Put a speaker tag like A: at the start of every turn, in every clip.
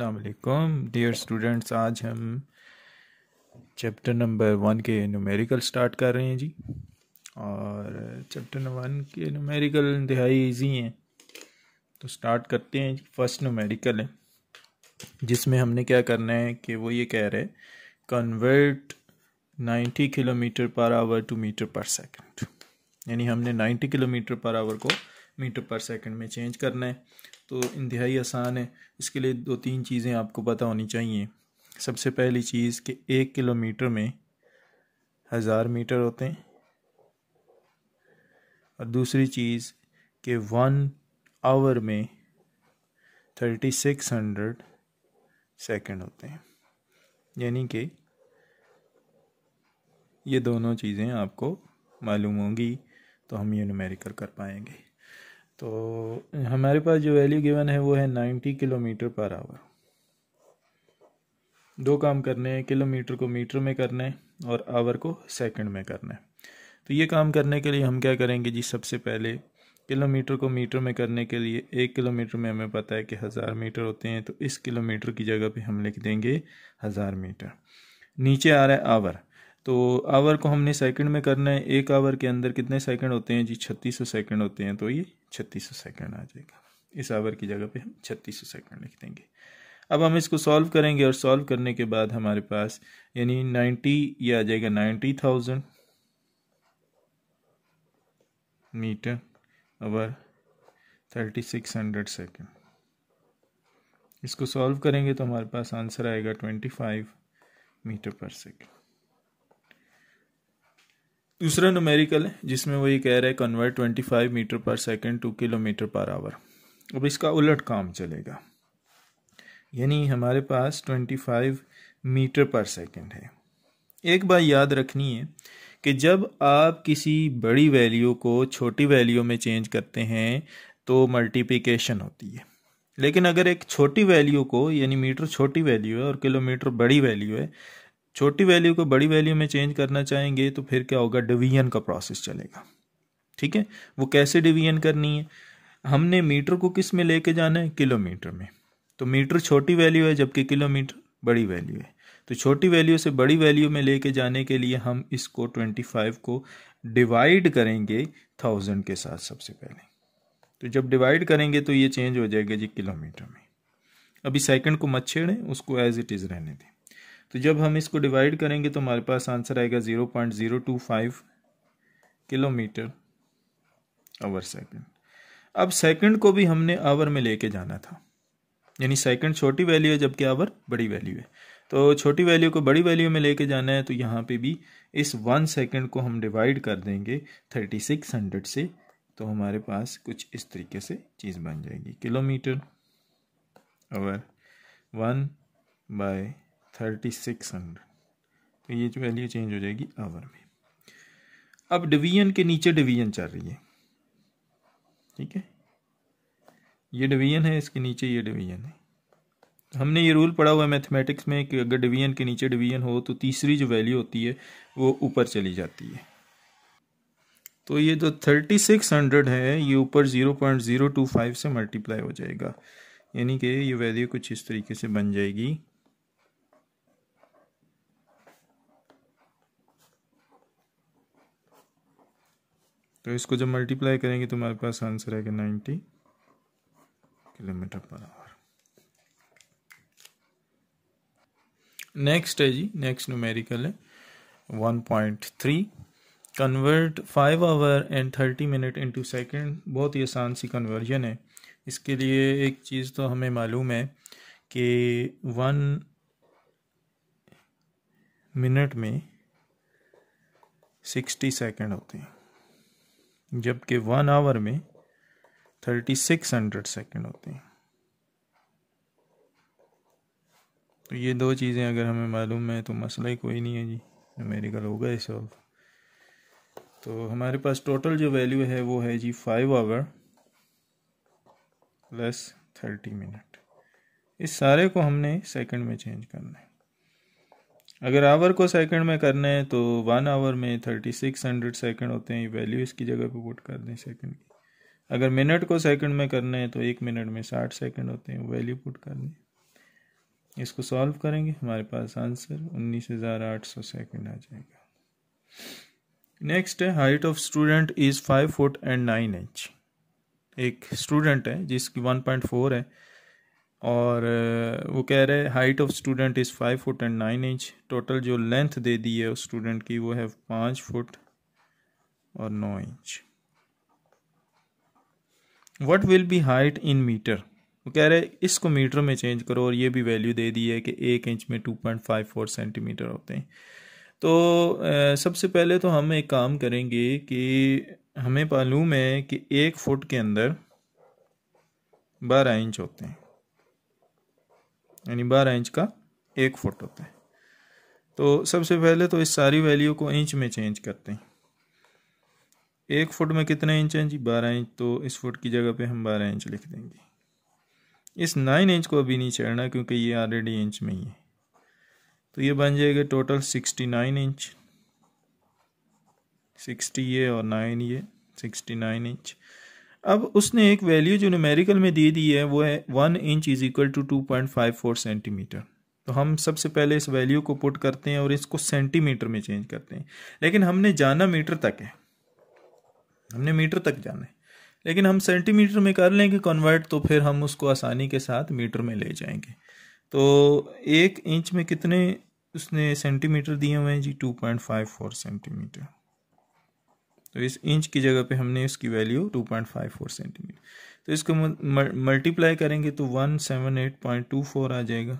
A: असलकुम dear students आज हम चैप्टर नंबर वन के न्यूमेरिकल स्टार्ट कर रहे हैं जी और चैप्टर नंबर वन के न्यूमेरिकल इंतहाई ईजी हैं तो स्टार्ट करते हैं जी फर्स्ट न्यूमेरिकल है जिसमें हमने क्या करना है कि वो ये कह रहे हैं कन्वर्ट 90 किलोमीटर पर hour to metre per second यानी हमने 90 किलोमीटर पर आवर को मीटर पर सेकंड में चेंज करना है तो इंतहाई आसान है इसके लिए दो तीन चीज़ें आपको पता होनी चाहिए सबसे पहली चीज़ कि एक किलोमीटर में हज़ार मीटर होते हैं और दूसरी चीज़ कि वन आवर में थर्टी सिक्स हंड्रेड सेकेंड होते हैं यानी कि ये दोनों चीज़ें आपको मालूम होंगी तो हम ये नुमेरिकल कर पाएंगे तो हमारे पास जो वैल्यू गिवन है वो है नाइन्टी किलोमीटर पर आवर दो काम करने हैं किलोमीटर को मीटर में करना है और आवर को सेकंड में करना है तो ये काम करने के लिए हम क्या करेंगे जी सबसे पहले किलोमीटर को मीटर में करने के लिए एक किलोमीटर में हमें पता है कि हज़ार मीटर होते हैं तो इस किलोमीटर की जगह पे हम लिख देंगे हज़ार मीटर नीचे आ रहा है आवर तो आवर को हमने सेकंड में करना है एक आवर के अंदर कितने सेकंड होते हैं जी छत्तीस सौ सेकेंड होते हैं तो ये छत्तीस सौ सेकेंड आ जाएगा इस आवर की जगह पे हम छत्तीस सौ सेकेंड लिख देंगे अब हम इसको सॉल्व करेंगे और सॉल्व करने के बाद हमारे पास यानी नाइन्टी ये आ जाएगा ninety thousand metre hour thirty six hundred second इसको सॉल्व करेंगे तो हमारे पास आंसर आएगा twenty five metre per second दूसरा नमेरिकल है जिसमें वो ये कह रहा है convert 25 metre per second to kilometre पर आवर अब इसका उलट काम चलेगा यानी हमारे पास 25 मीटर पर सेकंड है एक बात याद रखनी है कि जब आप किसी बड़ी वैल्यू को छोटी वैल्यू में चेंज करते हैं तो मल्टीप्लिकेशन होती है लेकिन अगर एक छोटी वैल्यू को यानी मीटर छोटी वैल्यू है और किलोमीटर बड़ी वैल्यू है छोटी वैल्यू को बड़ी वैल्यू में चेंज करना चाहेंगे तो फिर क्या होगा डिवीजन का प्रोसेस चलेगा ठीक है वो कैसे डिवीजन करनी है हमने मीटर को किस में लेके जाना है किलोमीटर में तो मीटर छोटी वैल्यू है जबकि किलोमीटर बड़ी वैल्यू है तो छोटी वैल्यू से बड़ी वैल्यू में लेके जाने के लिए हम इसको ट्वेंटी फाइव को डिवाइड करेंगे थाउजेंड के साथ सबसे पहले तो जब डिवाइड करेंगे तो ये चेंज हो जाएगा जी किलोमीटर में अभी सेकंड को मत छेड़ें उसको एज इट इज़ रहने दें तो जब हम इसको डिवाइड करेंगे तो हमारे पास आंसर आएगा zero point zero two five kilometre hour second अब सेकंड को भी हमने आवर में लेके जाना था यानी सेकंड छोटी वैल्यू है जबकि आवर बड़ी वैल्यू है तो छोटी वैल्यू को बड़ी वैल्यू में लेके जाना है तो यहाँ पे भी इस वन सेकंड को हम डिवाइड कर देंगे थर्टी सिक्स हंड्रेड से तो हमारे पास कुछ इस तरीके से चीज़ बन जाएगी kilometre hour one by thirty six hundred तो ये जो वैल्यू चेंज हो जाएगी आवर में अब डिवीजन के नीचे डिवीजन चल रही है ठीक है ये डिवीजन है इसके नीचे ये डिवीजन है हमने ये रूल पढ़ा हुआ है मैथमेटिक्स में कि अगर डिवीजन के नीचे डिवीजन हो तो तीसरी जो वैल्यू होती है वो ऊपर चली जाती है तो ये जो थर्टी सिक्स हंड्रेड है ये ऊपर zero point zero two five से मल्टीप्लाई हो जाएगा यानी कि ये वैल्यू कुछ इस तरीके से बन जाएगी तो इसको जब मल्टीप्लाई करेंगे तो हमारे पास आंसर आएगा नाइन्टी किलोमीटर पर आवर नेक्स्ट है जी नेक्स्ट न्यूमेरिकल है one point three convert five hour and thirty minute into second बहुत ही आसान सी कन्वर्जन है इसके लिए एक चीज़ तो हमें मालूम है कि वन मिनट में सिक्सटी सेकेंड होते हैं जबकि वन आवर में थर्टी सिक्स हंड्रेड सेकेंड होते हैं तो ये दो चीज़ें अगर हमें मालूम है तो मसला ही कोई नहीं है जी न्यूमेरिकल होगा ही सॉल्व तो हमारे पास टोटल जो वैल्यू है वो है जी five hour plus thirty minute इस सारे को हमने सेकंड में चेंज करना है अगर आवर को सेकंड में करना है तो वन आवर में थर्टी सिक्स हंड्रेड सेकेंड होते हैं वैल्यू इसकी जगह पे पुट कर दें सेकंड की अगर मिनट को सेकंड में करना है तो एक मिनट में साठ सेकंड होते हैं वैल्यू पुट कर दें इसको सॉल्व करेंगे हमारे पास आंसर उन्नीस हज़ार आठ सौ सेकेंड आ जाएगा नेक्स्ट है height of student is five foot and nine inch एक स्टूडेंट है जिसकी वन पॉइंट फोर है और वो कह रहे height of student is five foot and nine inch total जो लेंथ दे दी है उस स्टूडेंट की वो है पाँच फुट और नौ inch what will be height in metre वो कह रहे इसको मीटर में चेंज करो और ये भी वैल्यू दे दी है कि एक इंच में two point five four centimetre होते हैं तो सबसे पहले तो हम एक काम करेंगे कि हमें मालूम है कि एक फुट के अंदर बारह इंच होते हैं यानी बारह इंच का एक फुट होता है तो सबसे पहले तो इस सारी वैल्यू को इंच में चेंज करते हैं एक फुट में कितने इंच हैं जी बारह इंच तो इस फुट की जगह पे हम बारह इंच लिख देंगे इस नाइन इंच को अभी नहीं छेड़ना क्योंकि ये ऑलरेडी इंच में ही है तो ये बन जाएगा total sixty nine inch sixty ये और नाइन ये सिक्सटी नाइन इंच अब उसने एक वैल्यू जो न्यूमेरिकल में दे दी है वो है one inch is equal to two point five four centimetre तो हम सबसे पहले इस वैल्यू को पुट करते हैं और इसको सेंटीमीटर में चेंज करते हैं लेकिन हमने जाना मीटर तक है हमने मीटर तक जाना है लेकिन हम सेंटीमीटर में कर लेंगे कन्वर्ट तो फिर हम उसको आसानी के साथ मीटर में ले जाएंगे तो एक इंच में कितने उसने सेंटीमीटर दिए हुए हैं जी two point five four centimetre तो इस इंच की जगह पे हमने इसकी वैल्यू 2.54 सेंटीमीटर तो इसको मल्टीप्लाई करेंगे तो 178.24 आ जाएगा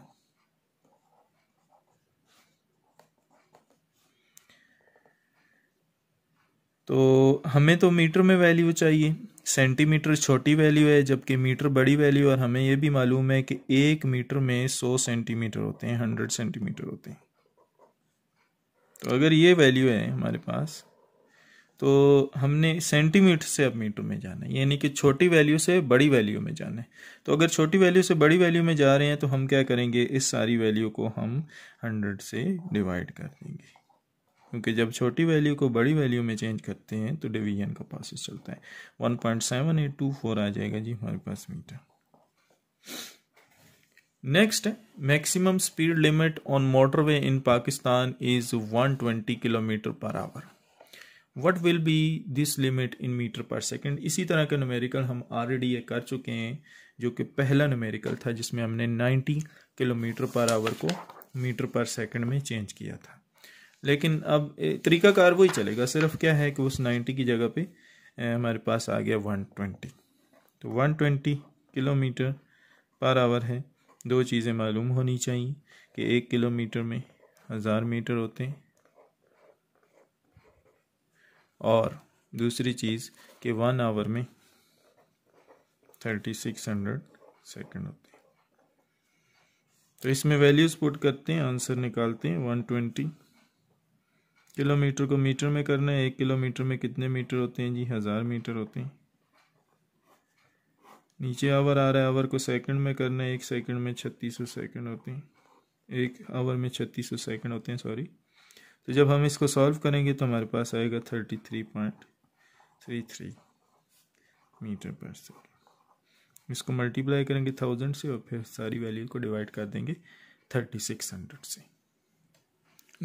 A: तो हमें तो मीटर में वैल्यू चाहिए सेंटीमीटर छोटी वैल्यू है जबकि मीटर बड़ी वैल्यू और हमें यह भी मालूम है कि एक मीटर में सौ सेंटीमीटर होते हैं हंड्रेड सेंटीमीटर होते हैं तो अगर ये वैल्यू है हमारे पास तो हमने सेंटीमीटर से अब मीटर में जाना है यानी कि छोटी वैल्यू से बड़ी वैल्यू में जाना है तो अगर छोटी वैल्यू से बड़ी वैल्यू में जा रहे हैं तो हम क्या करेंगे इस सारी वैल्यू को हम हंड्रेड से डिवाइड कर देंगे क्योंकि जब छोटी वैल्यू को बड़ी वैल्यू में चेंज करते हैं तो डिवीजन का प्रोसेस चलता है one point seven eight two four आ जाएगा जी हमारे पास metre next maximum speed limit on motorway in Pakistan is 120 kilometre पर hour what will be this limit in metre per second इसी तरह का नमेरिकल हम ऑलरेडी ये कर चुके हैं जो कि पहला नमेरिकल था जिसमें हमने 90 किलोमीटर पर आवर को मीटर पर सेकेंड में चेंज किया था लेकिन अब तरीकाकार वही चलेगा सिर्फ क्या है कि उस 90 की जगह पे हमारे पास आ गया 120 तो 120 किलोमीटर पर आवर है दो चीज़ें मालूम होनी चाहिए कि एक किलोमीटर में हज़ार मीटर होते हैं और दूसरी चीज़ कि वन आवर में थर्टी सिक्स हंड्रेड सेकेंड होती हैं तो इसमें वैल्यूज़ पुट करते हैं आंसर निकालते हैं वन ट्वेंटी किलोमीटर को मीटर में करना है एक किलोमीटर में कितने मीटर होते हैं जी हज़ार मीटर होते हैं नीचे आवर आ रहा है आवर को सेकंड में करना है एक सेकंड में छत्तीस सौ सेकेंड होते हैं एक आवर में छत्तीस सौ सेकेंड होते हैं सॉरी तो जब हम इसको सॉल्व करेंगे तो हमारे पास आएगा thirty three point three three metre per second इसको मल्टीप्लाई करेंगे थाउजेंड से और फिर सारी वैल्यू को डिवाइड कर देंगे थर्टी सिक्स हंड्रेड से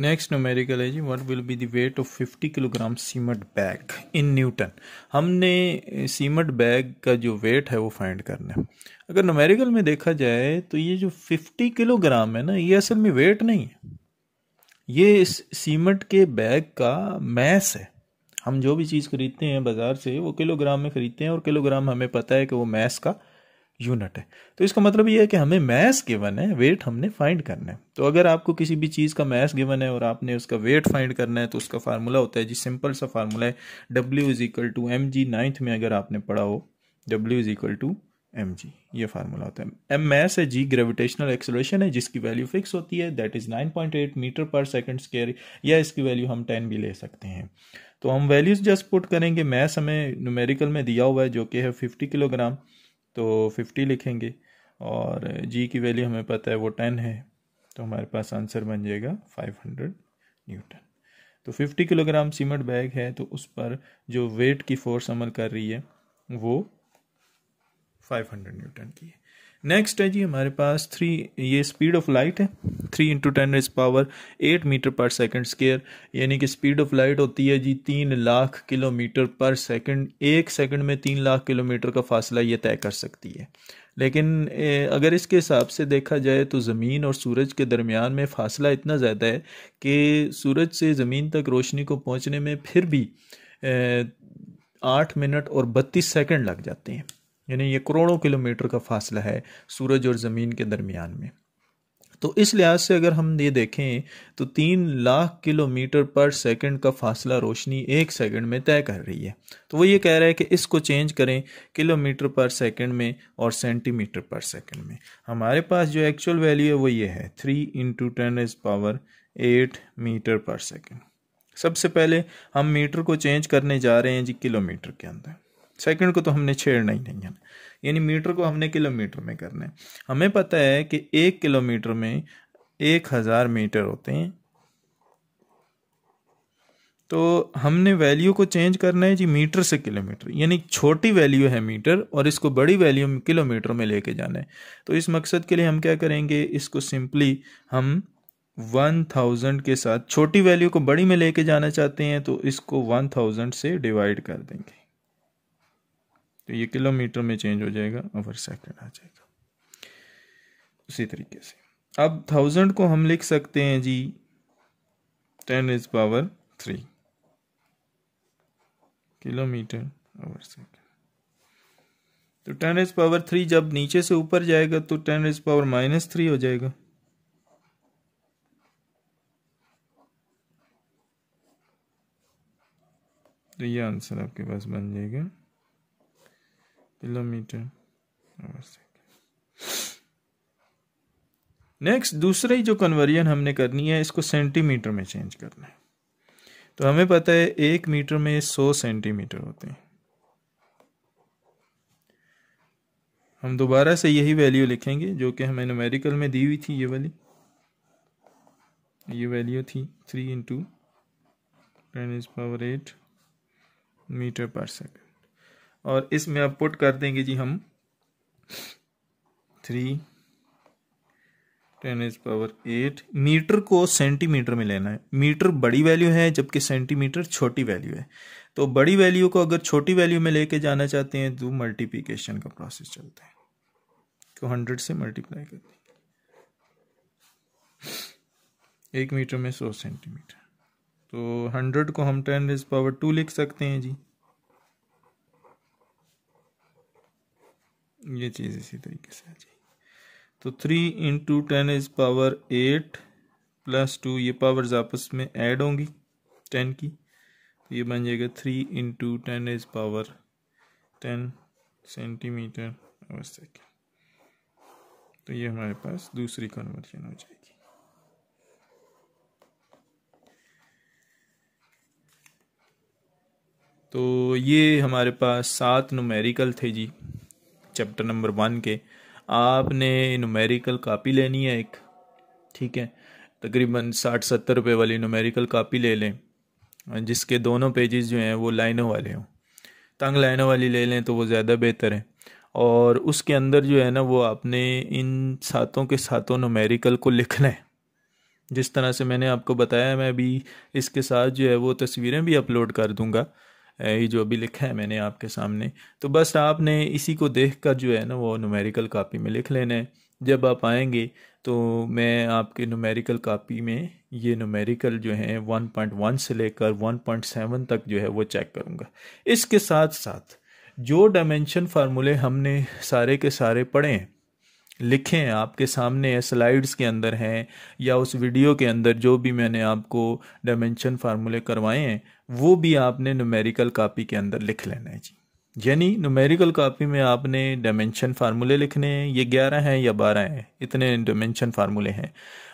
A: नेक्स्ट नोमेरिकल है जी what will be the weight of fifty kilogram cement bag in newton हमने सीमेंट बैग का जो वेट है वो फाइंड करना है अगर नोमेरिकल में देखा जाए तो ये जो फिफ्टी किलोग्राम है ना ये असल में वेट नहीं है ये सीमेंट के बैग का मैस है हम जो भी चीज़ खरीदते हैं बाज़ार से वो किलोग्राम में ख़रीदते हैं और किलोग्राम हमें पता है कि वो मैस का यूनिट है तो इसका मतलब ये है कि हमें मैस गिवन है वेट हमने फाइंड करना है तो अगर आपको किसी भी चीज़ का मैस गिवन है और आपने उसका वेट फाइंड करना है तो उसका फार्मूला होता है जी सिंपल सा फार्मूला है W is equal to M G ninth में अगर आपने पढ़ा हो W is equal to M G ये फार्मूला होता है एम मैस है जी ग्रेविटेशनल एक्सलेशन है जिसकी वैल्यू फिक्स होती है that is nine point eight metre per second square या इसकी वैल्यू हम टेन भी ले सकते हैं तो हम वैल्यूज जस्ट पुट करेंगे मैस हमें न्यूमेरिकल में दिया हुआ है जो कि है फिफ्टी किलोग्राम तो फिफ्टी लिखेंगे और जी की वैल्यू हमें पता है वो टेन है तो हमारे पास आंसर बन जाएगा फाइव हंड्रेड न्यूटन तो फिफ्टी किलोग्राम सीमेंट बैग है तो उस पर जो वेट की फोर्स अमल कर रही है वो 500 न्यूटन की है नेक्स्ट है जी हमारे पास थ्री ये स्पीड ऑफ लाइट है three into ten is power eight metre per second square यानी कि स्पीड ऑफ लाइट होती है जी तीन लाख किलोमीटर पर सेकंड एक सेकंड में तीन लाख किलोमीटर का फासला ये तय कर सकती है लेकिन अगर इसके हिसाब से देखा जाए तो ज़मीन और सूरज के दरमियान में फ़ासला इतना ज़्यादा है कि सूरज से ज़मीन तक रोशनी को पहुँचने में फिर भी आठ मिनट और बत्तीस सेकेंड लग जाते हैं यानी ये करोड़ों किलोमीटर का फासला है सूरज और ज़मीन के दरमियान में तो इस लिहाज से अगर हम ये देखें तो तीन लाख किलोमीटर पर सेकंड का फासला रोशनी एक सेकंड में तय कर रही है तो वो ये कह रहा है कि इसको चेंज करें किलोमीटर पर सेकंड में और सेंटीमीटर पर सेकंड में हमारे पास जो एक्चुअल वैल्यू है वो ये है three into ten is power eight metre per second सबसे पहले हम मीटर को चेंज करने जा रहे हैं जी किलोमीटर के अंदर सेकंड को तो हमने छेड़ना ही नहीं है यानी मीटर को हमने किलोमीटर में करना है हमें पता है कि एक किलोमीटर में एक हज़ार मीटर होते हैं तो हमने वैल्यू को चेंज करना है जी मीटर से किलोमीटर यानी छोटी वैल्यू है मीटर और इसको बड़ी वैल्यू किलोमीटर में लेके जाना है तो इस मकसद के लिए हम क्या करेंगे इसको सिंपली हम वन थाउजेंड के साथ छोटी वैल्यू को बड़ी में लेके जाना चाहते हैं तो इसको वन थाउजेंड से डिवाइड कर देंगे तो ये किलोमीटर में चेंज हो जाएगा ओवर सेकेंड आ जाएगा उसी तरीके से अब थाउजेंड को हम लिख सकते हैं जी ten is power three kilometre over second तो टेन इज पावर थ्री जब नीचे से ऊपर जाएगा तो ten is power minus three हो जाएगा तो ये आंसर आपके पास बन जाएगा किलोमीटर नेक्स्ट ही जो कन्वर्जन हमने करनी है इसको सेंटीमीटर में चेंज करना है तो हमें पता है एक मीटर में सौ सेंटीमीटर होते हैं हम दोबारा से यही वैल्यू लिखेंगे जो कि हमें नमेरिकल में दी हुई थी ये वाली ये वैल्यू थी three into ten is power eight metre per second और इसमें आप पुट कर देंगे जी हम three ten is power eight metre को सेंटीमीटर में लेना है मीटर बड़ी वैल्यू है जबकि सेंटीमीटर छोटी वैल्यू है तो बड़ी वैल्यू को अगर छोटी वैल्यू में लेके जाना चाहते हैं तो मल्टीप्लिकेशन का प्रोसेस चलता है तो हंड्रेड से मल्टीप्लाई कर देंगे एक मीटर में सौ सेंटीमीटर तो हंड्रेड को हम टेन इज पावर टू लिख सकते हैं जी ये चीज़ इसी तरीके से आ जाएगी तो three into ten is power eight plus two ये पावर्स आपस में ऐड होंगी टेन की तो ये बन जाएगा three into ten is power ten centimetre तो ये हमारे पास दूसरी कन्वर्जन हो जाएगी तो ये हमारे पास सात नुमेरिकल थे जी चैप्टर नंबर वन के आपने नुमेरिकल कापी लेनी है एक ठीक है तकरीबन साठ सत्तर रुपये वाली नुमेरिकल कापी ले लें जिसके दोनों पेजेस जो हैं वो लाइनों वाले हों तंग लाइनों वाली ले लें तो वो ज़्यादा बेहतर है और उसके अंदर जो है ना वो आपने इन सातों के सातों नुमेरिकल को लिखना है जिस तरह से मैंने आपको बताया मैं अभी इसके साथ जो है वो तस्वीरें भी अपलोड कर दूंगा ये जो अभी लिखा है मैंने आपके सामने तो बस आपने इसी को देख कर जो है ना वो नूमेरिकल कापी में लिख लेना है जब आप आएंगे तो मैं आपके नूमेरिकल कापी में ये नूमेरिकल जो है 1.1 से लेकर 1.7 तक जो है वो चेक करूँगा इसके साथ साथ जो डायमेंशन फार्मूले हमने सारे के सारे पढ़े हैं लिखें आपके सामने स्लाइड्स के अंदर हैं या उस वीडियो के अंदर जो भी मैंने आपको डायमेंशन फार्मूले करवाए हैं वो भी आपने न्यूमेरिकल कापी के अंदर लिख लेना है जी यानी न्यूमेरिकल कापी में आपने डायमेंशन फार्मूले लिखने हैं ये ग्यारह हैं या बारह हैं इतने डायमेंशन फार्मूले हैं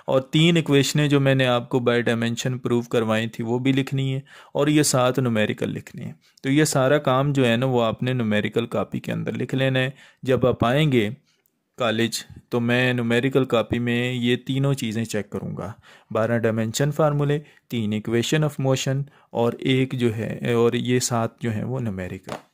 A: और तीन इक्वेशनें जो मैंने आपको बाय डायमेंशन प्रूव करवाई थी वो भी लिखनी है और ये सात न्यूमेरिकल लिखनी है तो ये सारा काम जो है ना वो आपने न्यूमेरिकल कापी के अंदर लिख लेना है जब आप आएंगे कॉलेज तो मैं नुमेरिकल कापी में ये तीनों चीज़ें चेक करूँगा बारह डायमेंशन फार्मूले तीन इक्वेशन ऑफ मोशन और एक जो है और ये सात जो है वो नुमेरिकल